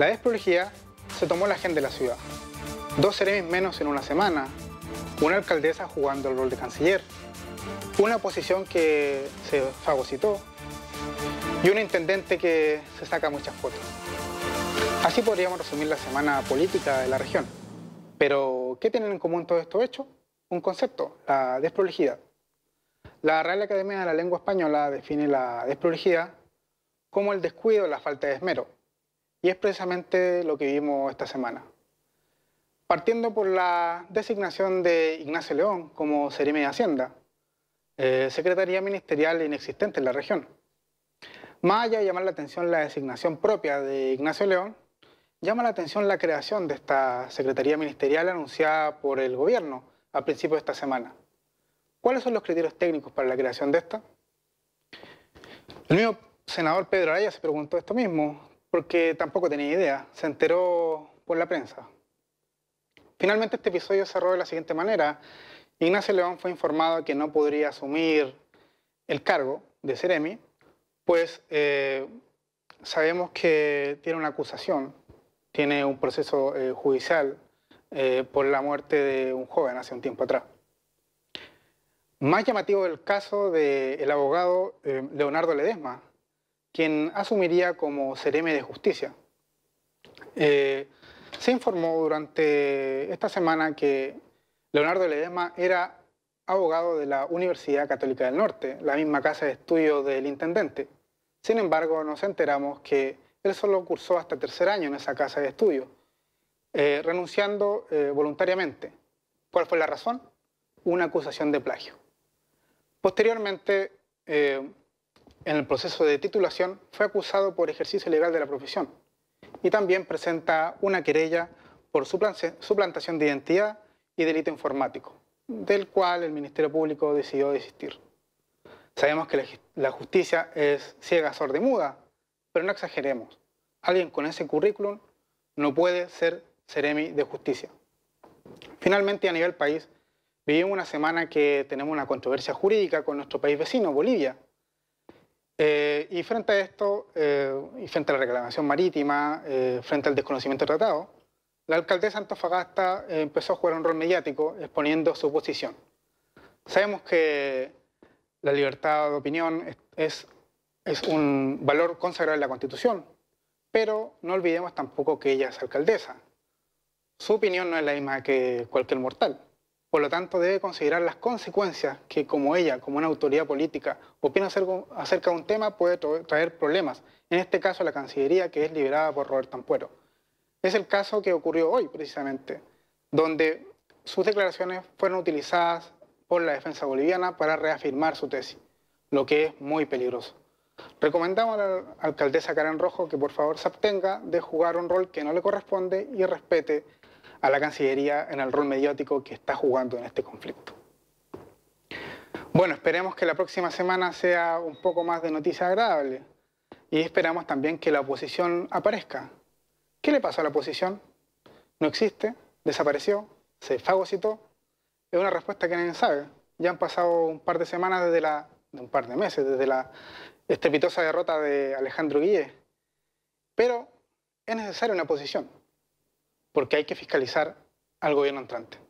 La desprolijidad se tomó la gente de la ciudad. Dos seremis menos en una semana, una alcaldesa jugando el rol de canciller, una oposición que se fagocitó y un intendente que se saca muchas fotos. Así podríamos resumir la semana política de la región. Pero, ¿qué tienen en común todos estos hechos? Un concepto, la desprolijidad. La Real Academia de la Lengua Española define la desprolijidad como el descuido, la falta de esmero, y es precisamente lo que vimos esta semana. Partiendo por la designación de Ignacio León como Seremi de Hacienda, eh, Secretaría Ministerial inexistente en la región. Más allá de llamar la atención la designación propia de Ignacio León, llama la atención la creación de esta Secretaría Ministerial anunciada por el Gobierno a principios de esta semana. ¿Cuáles son los criterios técnicos para la creación de esta? El mismo senador Pedro Araya se preguntó esto mismo, porque tampoco tenía idea. Se enteró por la prensa. Finalmente este episodio cerró de la siguiente manera. Ignacio León fue informado que no podría asumir el cargo de Ceremi, pues eh, sabemos que tiene una acusación, tiene un proceso eh, judicial eh, por la muerte de un joven hace un tiempo atrás. Más llamativo el caso del abogado Leonardo Ledesma, quien asumiría como sereme de Justicia. Eh, se informó durante esta semana que Leonardo Ledesma era abogado de la Universidad Católica del Norte, la misma casa de estudio del intendente. Sin embargo, nos enteramos que él solo cursó hasta tercer año en esa casa de estudio, eh, renunciando eh, voluntariamente. ¿Cuál fue la razón? Una acusación de plagio. Posteriormente, en el proceso de titulación, fue acusado por ejercicio ilegal de la profesión y también presenta una querella por suplantación de identidad y delito informático, del cual el Ministerio Público decidió desistir. Sabemos que la justicia es ciega, sorda y muda, pero no exageremos. Alguien con ese currículum no puede ser seremi de justicia. Finalmente, a nivel país, vivimos una semana que tenemos una controversia jurídica con nuestro país vecino, Bolivia, eh, y frente a esto, eh, y frente a la reclamación marítima, eh, frente al desconocimiento tratado, la alcaldesa Antofagasta empezó a jugar un rol mediático exponiendo su posición. Sabemos que la libertad de opinión es un valor consagrado en la Constitución, pero no olvidemos tampoco que ella es alcaldesa. Su opinión no es la misma que cualquier mortal. Por lo tanto, debe considerar las consecuencias que como ella, como una autoridad política, opina acerca de un tema puede traer problemas. En este caso, la Cancillería, que es liberada por Robert Ampuero. Es el caso que ocurrió hoy, precisamente, donde sus declaraciones fueron utilizadas por la defensa boliviana para reafirmar su tesis, lo que es muy peligroso. Recomendamos a la alcaldesa Karen Rojo que por favor se abstenga de jugar un rol que no le corresponde y respete a la Cancillería en el rol mediático que está jugando en este conflicto. Bueno, esperemos que la próxima semana sea un poco más de noticia agradable y esperamos también que la oposición aparezca. ¿Qué le pasó a la oposición? ¿No existe? ¿Desapareció? ¿Se fagocitó? Es una respuesta que nadie sabe. Ya han pasado un par de semanas desde la, de un par de meses, desde la estrepitosa derrota de Alejandro Guille. Pero es necesaria una oposición porque hay que fiscalizar al gobierno entrante.